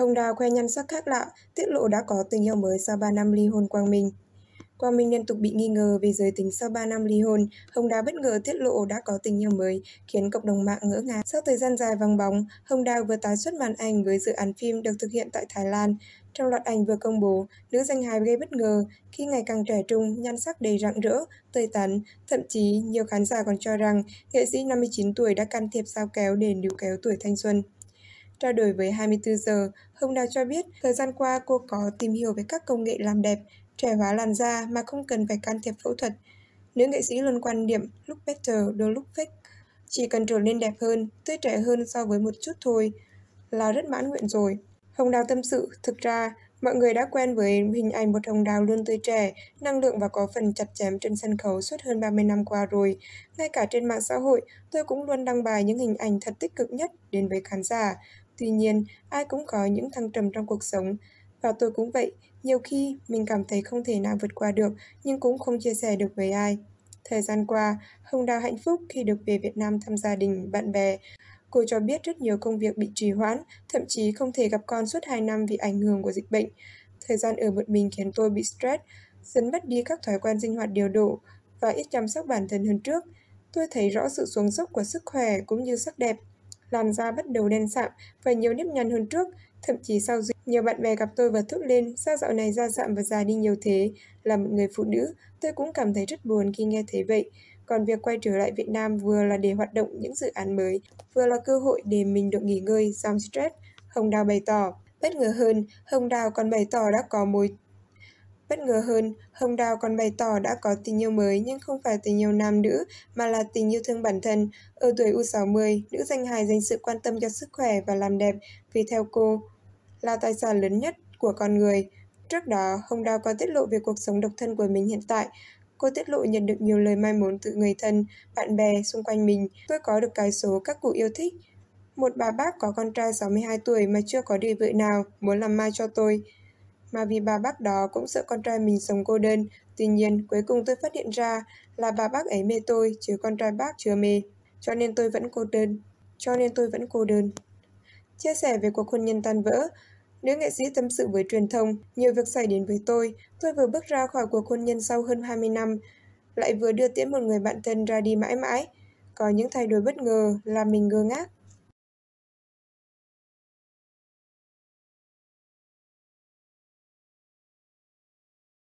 Hồng Đào khoe nhan sắc khác lạ, tiết lộ đã có tình yêu mới sau 3 năm ly hôn Quang Minh. Quang Minh liên tục bị nghi ngờ về giới tính sau 3 năm ly hôn, Hồng Đào bất ngờ tiết lộ đã có tình yêu mới, khiến cộng đồng mạng ngỡ ngàng. Sau thời gian dài vắng bóng, Hồng Đào vừa tái xuất màn ảnh với dự án phim được thực hiện tại Thái Lan. Trong loạt ảnh vừa công bố, nữ danh hài gây bất ngờ khi ngày càng trẻ trung, nhan sắc đầy rạng rỡ, tươi tắn. Thậm chí, nhiều khán giả còn cho rằng nghệ sĩ 59 tuổi đã can thiệp sao kéo để níu kéo tuổi thanh xuân. Trao đổi với 24 giờ, Hồng Đào cho biết thời gian qua cô có tìm hiểu về các công nghệ làm đẹp, trẻ hóa làn da mà không cần phải can thiệp phẫu thuật. Nữ nghệ sĩ luôn quan điểm look better, don't look fake. Chỉ cần trở nên đẹp hơn, tươi trẻ hơn so với một chút thôi là rất mãn nguyện rồi. Hồng Đào tâm sự, thực ra mọi người đã quen với hình ảnh một Hồng Đào luôn tươi trẻ, năng lượng và có phần chặt chém trên sân khấu suốt hơn 30 năm qua rồi. Ngay cả trên mạng xã hội, tôi cũng luôn đăng bài những hình ảnh thật tích cực nhất đến với khán giả. Tuy nhiên, ai cũng có những thăng trầm trong cuộc sống. Và tôi cũng vậy, nhiều khi mình cảm thấy không thể nào vượt qua được nhưng cũng không chia sẻ được với ai. Thời gian qua, Hồng Đào hạnh phúc khi được về Việt Nam thăm gia đình, bạn bè. Cô cho biết rất nhiều công việc bị trì hoãn, thậm chí không thể gặp con suốt 2 năm vì ảnh hưởng của dịch bệnh. Thời gian ở một mình khiến tôi bị stress, dần mất đi các thói quen sinh hoạt điều độ và ít chăm sóc bản thân hơn trước. Tôi thấy rõ sự xuống dốc của sức khỏe cũng như sắc đẹp làn da bắt đầu đen sạm và nhiều nếp nhăn hơn trước. Thậm chí sau duyên, nhiều bạn bè gặp tôi và thúc lên, sao dạo này da sạm và già đi nhiều thế. Là một người phụ nữ, tôi cũng cảm thấy rất buồn khi nghe thấy vậy. Còn việc quay trở lại Việt Nam vừa là để hoạt động những dự án mới, vừa là cơ hội để mình được nghỉ ngơi, giảm stress, Hồng Đào bày tỏ. Bất ngờ hơn, Hồng Đào còn bày tỏ đã có mối Bất ngờ hơn, Hồng Đào còn bày tỏ đã có tình yêu mới nhưng không phải tình yêu nam nữ mà là tình yêu thương bản thân. Ở tuổi U60, nữ danh hài dành sự quan tâm cho sức khỏe và làm đẹp vì theo cô là tài sản lớn nhất của con người. Trước đó, Hồng Đào có tiết lộ về cuộc sống độc thân của mình hiện tại. Cô tiết lộ nhận được nhiều lời mai mốn từ người thân, bạn bè xung quanh mình. Tôi có được cái số các cụ yêu thích. Một bà bác có con trai 62 tuổi mà chưa có đi vị nào, muốn làm mai cho tôi mà vì bà bác đó cũng sợ con trai mình sống cô đơn. Tuy nhiên, cuối cùng tôi phát hiện ra là bà bác ấy mê tôi, chứ con trai bác chưa mê. Cho nên tôi vẫn cô đơn. Cho nên tôi vẫn cô đơn. Chia sẻ về cuộc hôn nhân tan vỡ, Nữ nghệ sĩ tâm sự với truyền thông, nhiều việc xảy đến với tôi. Tôi vừa bước ra khỏi cuộc hôn nhân sau hơn 20 năm, lại vừa đưa tiễn một người bạn thân ra đi mãi mãi. Có những thay đổi bất ngờ làm mình ngơ ngác.